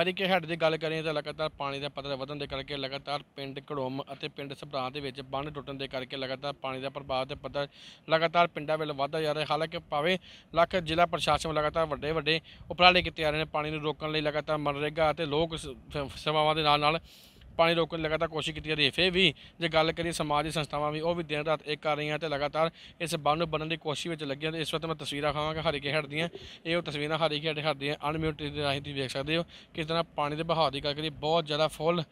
Harike head ਦੀ ਗੱਲ ਕਰੀਏ ਤਾਂ ਲਗਾਤਾਰ ਪਾਣੀ ਦਾ ਪੱਧਰ ਵਧਣ ਦੇ ਕਰਕੇ ਲਗਾਤਾਰ ਪਿੰਡ ਘੜੋਮ ਅਤੇ ਪਿੰਡ ਸਭਰਾਂ ਦੇ ਵਿੱਚ ਬੰਨ ਟੁੱਟਣ ਦੇ ਕਰਕੇ ਲਗਾਤਾਰ ਪਾਣੀ ਦਾ ਪ੍ਰਭਾਵ ਤੇ ਪੱਧਰ ਲਗਾਤਾਰ ਪਿੰਡਾਂ ਵੱਲ ਵਧਦਾ ਜਾ ਰਿਹਾ ਹਾਲਾਂਕਿ ਭਾਵੇਂ ਲੱਖ ਜ਼ਿਲ੍ਹਾ ਪ੍ਰਸ਼ਾਸਨ ਲਗਾਤਾਰ ਵੱਡੇ ਵੱਡੇ ਉਪਰਾਲੇ ਕੀਤੇ ਜਾ ਰਹੇ ਨੇ ਪਾਣੀ ਨੂੰ ਰੋਕਣ ਲਈ ਲਗਾਤਾਰ ਮਨਰੇਗਾ ਅਤੇ ਲੋਕ ਸੇਵਾਵਾਂ ਦੇ ਨਾਲ ਨਾਲ ਪਾਣੀ ਰੋਕਣ ਲਗਾਤਾਰ ਕੋਸ਼ਿਸ਼ ਕੀਤੀ ਜਾ ਰਹੀ ਹੈ ਫੇ ਵੀ ਜੇ ਗੱਲ ਕਰੀਏ ਸਮਾਜਿਕ ਸੰਸਥਾਵਾਂ ਵੀ ਉਹ ਵੀ ਦਿਨ ਰਾਤ ਇੱਕ ਕਰ ਰਹੀਆਂ ਤੇ ਲਗਾਤਾਰ ਇਸ ਬੰਨ ਨੂੰ ਬਣਨ ਦੀ ਕੋਸ਼ਿਸ਼ ਵਿੱਚ ਲੱਗੀਆਂ ਤੇ ਇਸ ਵਕਤ ਮੈਂ ਤਸਵੀਰਾਂ ਖਾਵਾਂਗਾ ਹਰੀ ਹੱਟ ਦੀਆਂ ਇਹ ਉਹ ਤਸਵੀਰਾਂ ਹਰੀ ਹੱਟ ਦੀਆਂ ਅਨਮਿਊਟ ਦੇ ਰਾਹੀਂ ਤੁਸੀਂ ਵੇਖ ਸਕਦੇ ਹੋ ਕਿ ਤਰ੍ਹਾਂ ਪਾਣੀ ਦੇ ਬਹਾਅ ਦੀ ਗੱਲ ਕਰੀਏ ਬਹੁਤ ਜ਼ਿਆਦਾ ਫੁੱਲ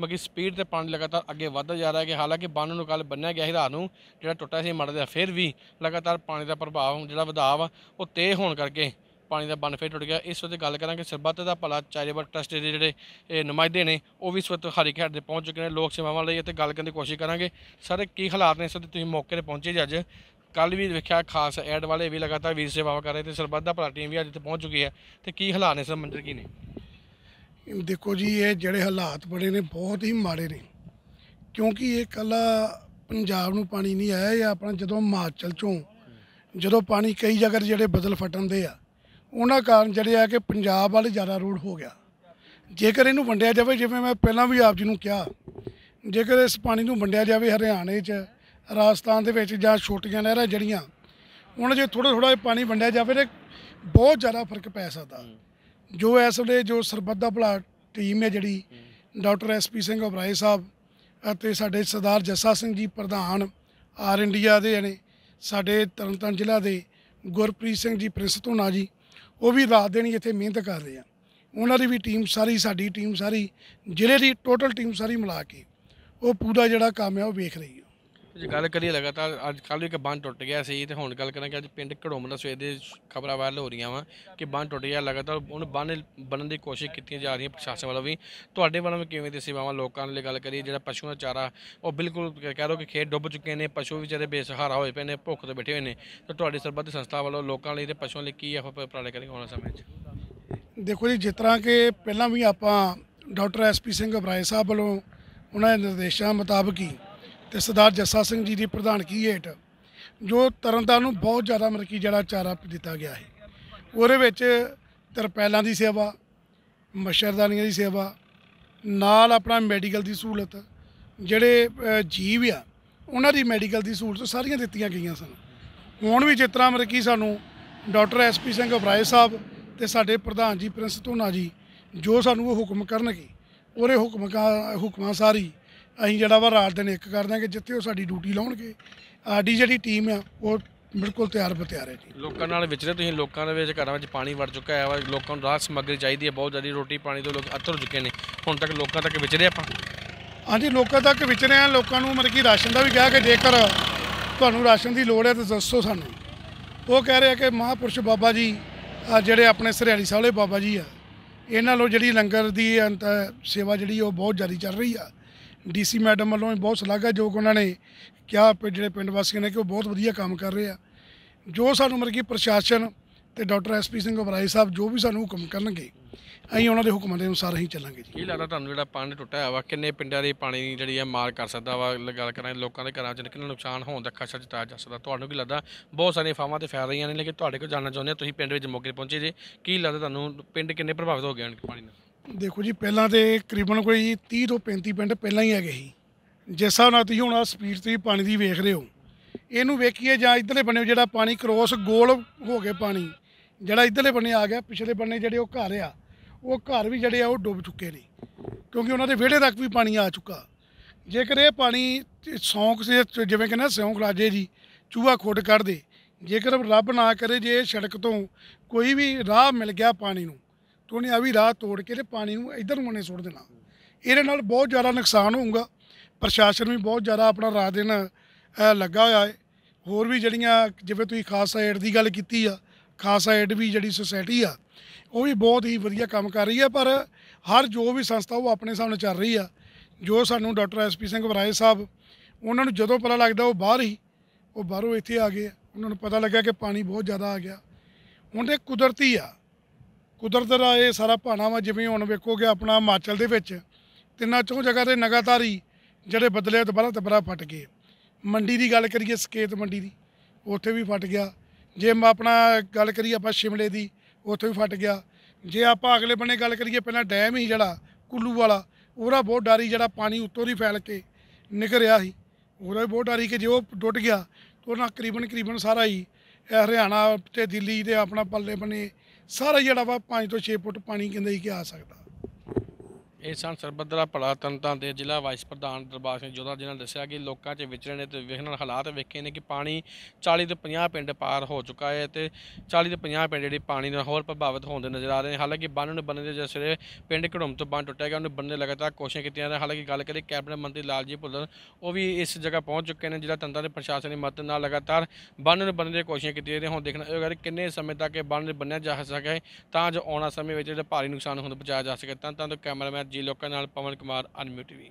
ਮਗੀ ਸਪੀਡ ਤੇ ਪਾਣੀ ਲਗਾਤਾਰ ਅੱਗੇ ਵੱਧਦਾ ਜਾ ਰਿਹਾ ਹੈ ਕਿ ਹਾਲਾਂਕਿ ਬੰਨ ਨੂੰ ਕੱਲ ਬੰਨਿਆ ਗਿਆ ਸੀ ਰਾਤ ਨੂੰ ਜਿਹੜਾ ਟੁੱਟਾ ਸੀ ਮੜਦਾ ਫਿਰ ਵੀ ਲਗਾਤਾਰ ਪਾਣੀ ਦਾ ਪ੍ਰਭਾਵ ਜਿਹੜਾ ਵਧਾਵ ਉਹ ਤੇਜ਼ ਹੋਣ ਕਰਕੇ ਪਾਣੀ ਦਾ ਬੰਨ ਫੇਰ ਟੁੱਟ ਗਿਆ ਇਸ ਵੇਲੇ ਗੱਲ ਕਰਾਂਗੇ ਸਰਬੱਤ ਦਾ ਭਲਾ ਚਾਰੇਬਲ ਟਰਸਟ ਦੇ ਜਿਹੜੇ ਇਹ ਨੁਮਾਇੰਦੇ ਨੇ ਉਹ ਵੀ ਇਸ ਵਕਤ ਹਰੀਖੇੜ ਦੇ ਪਹੁੰਚ ਚੁੱਕੇ ਨੇ ਲੋਕ ਸੇਵਾਵਾਂ ਲਈ ਅਤੇ ਗੱਲ ਕਰਨ ਦੀ ਕੋਸ਼ਿਸ਼ ਕਰਾਂਗੇ ਸਰ ਕੀ ਹਾਲਾਤ ਨੇ ਇਸ ਵਕਤ ਤੁਸੀਂ ਮੌਕੇ ਤੇ ਪਹੁੰਚੇ ਜੀ ਅੱਜ ਕੱਲ ਵੀ ਵੇਖਿਆ ਖਾਸ ਐਡ ਵਾਲੇ ਵੀ ਲਗਾਤਾਰ ਵੀਰ ਸੇਵਾਵਾਂ ਕਰ ਰਹੇ ਤੇ ਸਰਬੱਤ ਦਾ ਭਲਾ ਟੀਮ ਵੀ ਅੱਜ ਇੱਥੇ ਪਹੁੰਚ ਚੁੱਕੀ ਹੈ ਤੇ ਕੀ ਹਾਲਾਤ ਨੇ ਸਰ ਮੰਦਰ ਕੀ ਨੇ ਦੇਖੋ ਜੀ ਇਹ ਜਿਹੜੇ ਹਾਲਾਤ ਬੜੇ ਨੇ ਬਹੁਤ ਹੀ ਮਾੜੇ ਨੇ ਕਿਉਂਕਿ ਇਹ ਕੱਲਾ ਪੰਜਾਬ ਨੂੰ ਪਾਣੀ ਨਹੀਂ ਆਇਆ ਇਹ ਆਪਣਾ ਜਦੋਂ ਹਿਮਾਚਲ ਚੋਂ ਜਦੋਂ ਪਾਣੀ ਕਈ ਜਗ੍ਹਾ ਜਿਹੜੇ ਬਦਲ ਫਟਣ ਦੇ ਆ ਉਹਨਾਂ ਕਾਰਨ ਜਿਹੜੇ ਆ ਕਿ ਪੰਜਾਬ ਵੱਲ ਜ਼ਿਆਦਾ ਰੋਡ ਹੋ ਗਿਆ ਜੇਕਰ ਇਹਨੂੰ ਵੰਡਿਆ ਜਾਵੇ ਜਿਵੇਂ ਮੈਂ ਪਹਿਲਾਂ ਵੀ ਆਪ ਜੀ ਨੂੰ ਕਿਹਾ ਜੇਕਰ ਇਸ ਪਾਣੀ ਨੂੰ ਵੰਡਿਆ ਜਾਵੇ ਹਰਿਆਣੇ 'ਚ ਰਾਜਸਥਾਨ ਦੇ ਵਿੱਚ ਜਾਂ ਛੋਟੀਆਂ ਨਹਿਰਾਂ ਜਿਹੜੀਆਂ ਉਹਨਾਂ ਜੇ ਥੋੜਾ ਥੋੜਾ ਪਾਣੀ ਵੰਡਿਆ ਜਾਵੇ ਤੇ ਬਹੁਤ ਜ਼ਿਆਦਾ ਫਰਕ ਪੈ ਸਕਦਾ ਜੋ ਇਸ ਵੇਲੇ ਜੋ ਸਰਬੱਤ ਦਾ ਭਲਾ ਟੀਮ ਹੈ ਜਿਹੜੀ ਡਾਕਟਰ ਐਸਪੀ ਸਿੰਘ ਉਬਰਾਏ ਸਾਹਿਬ ਅਤੇ ਸਾਡੇ ਸਰਦਾਰ ਜੱਸਾ ਸਿੰਘ ਜੀ ਪ੍ਰਧਾਨ ਆਰ ਇੰਡੀਆ ਦੇ ਨੇ ਸਾਡੇ ਤਰਨਤਨ ਜ਼ਿਲ੍ਹਾ ਦੇ ਗੁਰਪ੍ਰੀਤ ਸਿੰਘ ਜੀ ਪ੍ਰਿੰਸ ਤੋਂ ਨਾ ਜੀ ਉਹ ਵੀ ਰਾਤ ਦਿਨ ਇੱਥੇ ਮਿਹਨਤ ਕਰ ਰਹੇ ਆ ਉਹਨਾਂ ਦੀ ਵੀ ਟੀਮ ਸਾਰੀ ਸਾਡੀ ਟੀਮ ਸਾਰੀ ਜ਼ਿਲ੍ਹੇ ਦੀ ਟੋਟਲ ਟੀਮ ਸਾਰੀ ਮਿਲਾ ਕੇ ਉਹ ਪੂਰਾ ਜਿਹੜਾ ਕੰਮ ਹੈ ਉਹ ਵੇਖ ਰਹੀ ਹੈ ਜੇ ਗੱਲ ਕਰੀ ਲਗਾਤਾਰ ਅੱਜ ਕੱਲ ਇੱਕ ਬੰਨ ਟੁੱਟ ਗਿਆ ਸੀ ਤੇ ਹੁਣ ਗੱਲ ਕਿ ਅੱਜ ਪਿੰਡ ਘੜੋਮ ਦਾ ਸਵੇਰ ਦੇ ਖਬਰਾਂ ਵਾਇਰਲ ਹੋ ਰਹੀਆਂ ਵਾ ਕਿ ਬੰਨ ਟੁੱਟ ਗਿਆ ਲਗਾਤਾਰ ਉਹ ਬੰਨ ਬਣਨ ਦੀ ਕੋਸ਼ਿਸ਼ ਕੀਤੀ ਜਾ ਰਹੀ ਹੈ ਪ੍ਰਸ਼ਾਸਨ ਵੱਲੋਂ ਵੀ ਤੁਹਾਡੇ ਵੱਲੋਂ ਕਿਵੇਂ ਦੀ ਸੇਵਾਵਾਂ ਲੋਕਾਂ ਲਈ ਗੱਲ ਕਰੀ ਜਿਹੜਾ ਪਸ਼ੂਆਂ ਦਾ ਚਾਰਾ ਉਹ ਬਿਲਕੁਲ ਕਹਿ ਲਓ ਕਿ ਖੇਤ ਡੁੱਬ ਚੁੱਕੇ ਨੇ ਪਸ਼ੂ ਵਿਚਾਰੇ ਬੇਸਹਾਰਾ ਹੋਏ ਪਏ ਨੇ ਭੁੱਖ ਤੇ ਬੈਠੇ ਹੋਏ ਨੇ ਤੇ ਤੁਹਾਡੀ ਸਰਬੱਤ ਸੰਸਥਾ ਵੱਲੋਂ ਲੋਕਾਂ ਲਈ ਤੇ ਪਸ਼ੂਆਂ ਲਈ ਕੀ ਆਪਾਂ ਉਪਰਾਲੇ ਕਰੀ ਹੋਣਾ ਸਮੇਂ 'ਚ ਦੇਖੋ ਜੀ ਜਿਸ ਤਰ੍ਹਾਂ ਕਿ ਪਹਿਲਾਂ ਵੀ ਆਪਾਂ ਡਾਕਟਰ ਐਸਪੀ ਸਿੰਘ ਬਰਾਏ ਸਾਹਿਬ ਵੱਲੋਂ ਉਹਨਾਂ ਦੇ ਨਿਰਦੇਸ਼ਾਂ ਮੁਤਾਬਕ ਹੀ ਤੇ ਸਰਦਾਰ ਜੱਸਾ ਸਿੰਘ ਜੀ ਦੀ ਪ੍ਰਧਾਨਗੀ ਹੇਠ ਜੋ ਤਰਨਤਾਰਨ ਨੂੰ ਬਹੁਤ ਜ਼ਿਆਦਾ ਮਰਕੀ ਜਿਹੜਾ ਚਾਰਾ ਦਿੱਤਾ ਗਿਆ ਹੈ ਉਹਦੇ ਵਿੱਚ ਤਰਪੈਲਾਂ ਦੀ ਸੇਵਾ ਮਸ਼ਰਦਾਨੀਆਂ ਦੀ ਸੇਵਾ ਨਾਲ ਆਪਣਾ ਮੈਡੀਕਲ ਦੀ ਸਹੂਲਤ ਜਿਹੜੇ ਜੀਵ ਆ ਉਹਨਾਂ ਦੀ ਮੈਡੀਕਲ ਦੀ ਸਹੂਲਤ ਸਾਰੀਆਂ ਦਿੱਤੀਆਂ ਗਈਆਂ ਸਨ ਹੁਣ ਵੀ ਜਿਤਨਾ ਮਰਕੀ ਸਾਨੂੰ ਡਾਕਟਰ ਐਸਪੀ ਸਿੰਘ ਅਫਰਾਏ ਸਾਹਿਬ ਤੇ ਸਾਡੇ ਪ੍ਰਧਾਨ ਜੀ ਪ੍ਰਿੰਸ ਧੋਨਾ ਜੀ ਜੋ ਸਾਨੂੰ ਉਹ ਹੁਕਮ ਕਰਨਗੇ ਉਹਰੇ ਹੁਕਮਾਂ ਹੁਕਮਾਂ ਸਾਰੀ ਅਸੀਂ ਜਿਹੜਾ ਵਾ ਰਾਤ ਦਿਨ ਇੱਕ ਕਰ ਦਾਂਗੇ ਜਿੱਥੇ ਉਹ ਸਾਡੀ ਡਿਊਟੀ ਲਾਉਣਗੇ ਆਡੀ ਜਿਹੜੀ ਟੀਮ ਆ ਉਹ ਬਿਲਕੁਲ ਤਿਆਰ ਬਤਿਆਰ ਹੈ ਜੀ ਲੋਕਾਂ ਨਾਲ ਵਿਚਰੇ ਤੁਸੀਂ ਲੋਕਾਂ ਦੇ ਵਿੱਚ ਘਰਾਂ ਵਿੱਚ ਪਾਣੀ ਵੜ ਚੁੱਕਾ ਹੈ ਵਾ ਲੋਕਾਂ ਨੂੰ ਰਾਸ ਸਮੱਗਰੀ ਚਾਹੀਦੀ ਹੈ ਬਹੁਤ ਜ਼ਿਆਦਾ ਰੋਟੀ ਪਾਣੀ ਤੋਂ ਲੋਕ ਅਤਰ ਚੁੱਕੇ ਨੇ ਹੁਣ ਤੱਕ ਲੋਕਾਂ ਤੱਕ ਵਿਚਰੇ ਆਪਾਂ ਹਾਂਜੀ ਲੋਕਾਂ ਤੱਕ ਵਿਚਰੇ ਆ ਲੋਕਾਂ ਨੂੰ ਮਤਲਬ ਕੀ ਰਾਸ਼ਨ ਦਾ ਵੀ ਕਿਹਾ ਕਿ ਜੇਕਰ ਤੁਹਾਨੂੰ ਰਾਸ਼ਨ ਦੀ ਲੋੜ ਹੈ ਤਾਂ ਦੱਸੋ ਸਾਨੂੰ ਉਹ ਕਹਿ ਰਿਹਾ ਕਿ ਮਹਾਪੁਰਸ਼ ਬਾਬਾ ਜੀ ਜਿਹੜੇ ਆਪਣੇ ਸਰਿਆਲੀ ਸਾਹਲੇ ਬਾਬਾ ਜੀ ਆ ਇਹਨਾਂ ਲੋ ਜਿਹੜੀ ਲੰਗਰ ਦੀ ਸੇਵਾ ਜਿਹੜੀ ਉਹ ਬਹੁਤ ਜਾਰੀ ਚੱਲ ਰਹੀ ਆ ਡੀਸੀ ਮੈਡਮ ਵੱਲੋਂ ਵੀ ਬਹੁਤ ਸ਼ਲਾਘਾਯੋਗ ਉਹਨਾਂ ਨੇ ਕਿਹਾ ਜਿਹੜੇ ਪਿੰਡ ਵਾਸੀਆਂ ਨੇ ਕਿ ਉਹ ਬਹੁਤ ਵਧੀਆ ਕੰਮ ਕਰ ਰਹੇ ਆ ਜੋ ਸਾਨੂੰ ਮਤਲਬ ਪ੍ਰਸ਼ਾਸਨ ਤੇ ਡਾਕਟਰ ਐਸਪੀ ਸਿੰਘ ਬਰਾਈ ਸਾਹਿਬ ਜੋ ਵੀ ਸਾਨੂੰ ਹੁਕਮ ਕਰਨਗੇ ਅਸੀਂ ਉਹਨਾਂ ਦੇ ਹੁਕਮਾਂ ਦੇ ਅਨੁਸਾਰ ਹੀ ਚੱਲਾਂਗੇ ਜੀ ਕੀ ਲੱਗਦਾ ਤੁਹਾਨੂੰ ਜਿਹੜਾ ਪਾਣੀ ਟੁੱਟਿਆ ਹੋਇਆ ਵਾ ਕਿੰਨੇ ਪਿੰਡਾਂ ਦੇ ਪਾਣੀ ਦੀ ਜਿਹੜੀ ਆ ਮਾਰ ਕਰ ਸਕਦਾ ਵਾ ਗੱਲ ਕਰਾਂ ਲੋਕਾਂ ਦੇ ਘਰਾਂ 'ਚ ਕਿੰਨਾ ਨੁਕਸਾਨ ਹੋਣ ਦਾ ਖਸ਼ਾ ਜਤਾਇਆ ਜਾ ਸਕਦਾ ਤੁਹਾਨੂੰ ਕੀ ਲੱਗਦਾ ਬਹੁਤ ਸਾਰੀਆਂ ਫਾਵਾਂ ਤੇ ਫੈਲ ਰਹੀਆਂ ਨੇ ਲੇਕਿਨ ਤੁਹਾਡੇ ਕੋਲ ਜਾਣਨਾ ਚਾਹੁੰਦੇ ਆ ਤੁਸੀਂ ਪਿੰਡ ਵਿੱਚ ਮੌਕੇ ਪਹੁੰਚੇ ਜੇ ਕੀ ਲੱਗਦਾ ਤੁਹਾਨੂੰ ਪਿੰਡ ਕਿੰਨੇ ਪ੍ਰਭਾਵਿਤ ਹੋ ਗਏ ਹਨ ਪਾਣੀ ਨਾਲ ਦੇਖੋ ਜੀ ਪਹਿਲਾਂ ਤੇ ਕਰੀਬਨ ਕੋਈ 30 ਤੋਂ 35 ਪਿੰਡ ਪਹਿਲਾਂ ਹੀ ਹੈਗੇ ਸੀ ਜਿਸ ਹਿਸਾਬ ਨਾਲ ਤੁਸੀਂ ਹੁਣ ਆ ਸਪੀਡ ਤੇ ਪਾਣੀ ਦੀ ਵੇਖ ਰਹੇ ਹੋ ਇਹਨੂੰ ਵੇਖੀਏ ਜਾਂ ਇਧਰਲੇ ਬੰਨੇ ਜਿਹੜਾ ਪਾਣੀ ਕ੍ਰੋਸ ਗੋਲ ਹੋ ਕੇ ਪਾਣੀ ਜਿਹੜਾ ਇਧਰਲੇ ਬੰਨੇ ਆ ਗਿਆ ਪਿਛਲੇ ਬੰਨੇ ਜਿਹੜੇ ਉਹ ਘਰ ਆ ਉਹ ਘਰ ਵੀ ਜਿਹੜੇ ਆ ਉਹ ਡੁੱਬ ਚੁੱਕੇ ਨੇ ਕਿਉਂਕਿ ਉਹਨਾਂ ਦੇ ਵਿਹੜੇ ਤੱਕ ਵੀ ਪਾਣੀ ਆ ਚੁੱਕਾ ਜੇਕਰ ਇਹ ਪਾਣੀ ਸੌਂਕ ਸੇ ਜਿਵੇਂ ਕਹਿੰਦਾ ਸੌਂਕ ਰਾਜੇ ਜੀ ਚੂਹਾ ਖੋਟ ਕੱਢ ਦੇ ਜੇਕਰ ਰੱਬ ਨਾ ਕਰੇ ਜੇ ਸੜਕ ਤੋਂ ਕੋਈ ਵੀ ਰਾਹ ਮਿਲ ਗਿਆ ਪਾਣੀ ਨੂੰ ਤੂੰ ਉਹਨੇ ਆ ਵੀ ਰਾਹ ਤੋੜ ਕੇ ਤੇ ਪਾਣੀ ਨੂੰ ਇਧਰ ਨੂੰ ਉਹਨੇ ਸੁੱਟ ਦੇਣਾ ਇਹਦੇ ਨਾਲ ਬਹੁਤ ਜ਼ਿਆਦਾ ਨੁਕਸਾਨ ਹੋਊਗਾ ਪ੍ਰਸ਼ਾਸਨ ਵੀ ਬਹੁਤ ਜ਼ਿਆਦਾ ਆਪਣਾ ਰਾਹ ਦੇਣ ਲੱਗਾ ਹੋਇਆ ਹੈ ਹੋਰ ਵੀ ਜਿਹੜੀਆਂ ਜਿਵੇਂ ਤੁਸੀਂ ਖਾਸ ਐਡ ਦੀ ਗੱਲ ਕੀਤੀ ਆ ਖਾਸ ਐਡ ਵੀ ਜਿਹੜੀ ਸੁਸਾਇਟੀ ਆ ਉਹ ਵੀ ਬਹੁਤ ਹੀ ਵਧੀਆ ਕੰਮ ਕਰ ਰਹੀ ਹੈ ਪਰ ਹਰ ਜੋ ਵੀ ਸੰਸਥਾ ਉਹ ਆਪਣੇ ਹਿਸਾਬ ਨਾਲ ਚੱਲ ਰਹੀ ਆ ਜੋ ਸਾਨੂੰ ਡਾਕਟਰ ਐਸਪੀ ਸਿੰਘ ਬਰਾਏ ਸਾਹਿਬ ਉਹਨਾਂ ਨੂੰ ਜਦੋਂ ਪਤਾ ਲੱਗਦਾ ਉਹ ਬਾਹਰ ਹੀ ਉਹ ਬਾਹਰੋਂ ਇੱਥੇ ਆ ਗਏ ਉਹਨਾਂ ਨੂੰ ਪਤਾ ਲੱਗਾ ਕਿ ਪਾਣੀ ਬਹੁਤ ਜ਼ਿਆਦਾ ਆ ਗਿਆ ਹੁਣ ਤੇ ਕੁਦਰਤੀ ਆ ਕੁਦਰਤ ਦਾ ਇਹ ਸਾਰਾ ਭਾਣਾ ਵਾ ਜਿਵੇਂ ਹੁਣ ਵੇਖੋਗੇ ਆਪਣਾ ਹਿਮਾਚਲ ਦੇ ਵਿੱਚ ਤਿੰਨਾਂ ਚੋਂ ਜਗ੍ਹਾ ਤੇ ਲਗਾਤਾਰ ਹੀ ਜਿਹੜੇ ਬਦਲੇ ਦੁਬਾਰਾ ਦੁਬਾਰਾ ਫਟ ਗਏ ਮੰਡੀ ਦੀ ਗੱਲ ਕਰੀਏ ਸਕੇਤ ਮੰਡੀ ਦੀ ਉੱਥੇ ਵੀ ਫਟ ਗਿਆ ਜੇ ਆਪਣਾ ਗੱਲ ਕਰੀਏ ਆਪਾਂ ਸ਼ਿਮਲੇ ਦੀ ਉੱਥੇ ਵੀ ਫਟ ਗਿਆ ਜੇ ਆਪਾਂ ਅਗਲੇ ਬੰਨੇ ਗੱਲ ਕਰੀਏ ਪਹਿਲਾਂ ਡੈਮ ਹੀ ਜਿਹੜਾ ਕੁੱਲੂ ਵਾਲਾ ਉਹਦਾ ਬਹੁਤ ਡਾਰੀ ਜਿਹੜਾ ਪਾਣੀ ਉੱਤੋਂ ਦੀ ਫੈਲ ਕੇ ਨਿਕਲ ਰਿਹਾ ਸੀ ਉਹਦਾ ਵੀ ਬਹੁਤ ਡਾਰੀ ਕਿ ਜੇ ਉਹ ਟੁੱਟ ਗਿਆ ਤਾਂ ਉਹਨਾਂ ਕਰੀਬਨ ਕਰੀਬਨ ਸਾਰਾ ਹੀ ਹਰਿਆਣਾ ਤੇ ਦਿੱਲੀ ਦੇ ਆਪਣਾ ਪੱਲੇ ਬੰਨੇ ਸਾਰਾ ਜਿਹੜਾ ਵਾ 5 ਤੋਂ 6 ਫੁੱਟ ਪਾਣੀ ਕਹਿੰਦੇ ਹੀ ਕਿ ਆ ਸਕਦਾ ਇਹ ਸੰਤ ਸਰਬਦਰਾ ਭਲਾ ਤਨਤਾਂ ਦੇ ਜ਼ਿਲ੍ਹਾ ਵਾਈਸ ਪ੍ਰਧਾਨ ਦਰਬਾਰ ਸਿੰਘ ਜੋਧਾ ਜਿਨ੍ਹਾਂ ਦੱਸਿਆ ਕਿ ਲੋਕਾਂ 'ਚ ਵਿਚਰੇ ਨੇ ਤੇ ਵੇਖਣ ਹਾਲਾਤ ਵੇਖੇ ਨੇ ਕਿ ਪਾਣੀ 40 ਤੋਂ 50 ਪਿੰਡ ਪਾਰ ਹੋ ਚੁੱਕਾ ਹੈ ਤੇ 40 ਤੋਂ 50 ਪਿੰਡ ਜਿਹੜੇ ਪਾਣੀ ਨਾਲ ਹੋਰ ਪ੍ਰਭਾਵਿਤ ਹੋਣ ਦੇ ਨਜ਼ਰ ਆ ਰਹੇ ਨੇ ਹਾਲਾਂਕਿ ਬੰਨ ਨੂੰ ਬੰਨ ਦੇ ਜਸਰੇ ਪਿੰਡ ਘੜਮ ਤੋਂ ਬੰਨ ਟੁੱਟਿਆ ਗਿਆ ਉਹਨੂੰ ਬੰਨੇ ਲਗਾਤਾਰ ਕੋਸ਼ਿਸ਼ਾਂ ਕੀਤੀਆਂ ਨੇ ਹਾਲਾਂਕਿ ਗੱਲ ਕਰੀ ਕੈਬਨਿਟ ਮੰਤਰੀ ਲਾਲਜੀ ਭੁੱਲਰ ਉਹ ਵੀ ਇਸ ਜਗ੍ਹਾ ਪਹੁੰਚ ਚੁੱਕੇ ਨੇ ਜਿਹੜਾ ਤੰਤਾਂ ਦੇ ਪ੍ਰਸ਼ਾਸਨ ਦੀ ਮਦਦ ਨਾਲ ਲਗਾਤਾਰ ਬੰਨ ਨੂੰ ਬੰਨ ਦੇ ਕੋਸ਼ਿਸ਼ਾਂ ਕੀਤੀਆਂ ਨੇ ਹੁਣ ਦੇਖਣਾ ਹੋਵੇਗਾ ਕਿ ਕਿੰਨੇ ਸਮੇਂ ਤੱਕ ਇਹ ਬੰਨ ਬੰਨਿਆ ਜਾ ਸਕੇ ਤਾਂ ਜੋ ਆਉਣਾ ਸਮੇਂ ਵਿੱਚ ਜਿਹੜਾ ਭਾਰੀ ਨੁਕਸਾਨ ਹੁੰਦਾ ਬਚਾਇਆ ਜਾ ਸਕੇ ਤਾਂ ਤਾਂ ਕੈਮਰਾਮੈਨ ਜੀ ਲੋਕਾਂ ਨਾਲ ਪਵਨ ਕੁਮਾਰ ਅਨਮਿਊਟ ਵੀ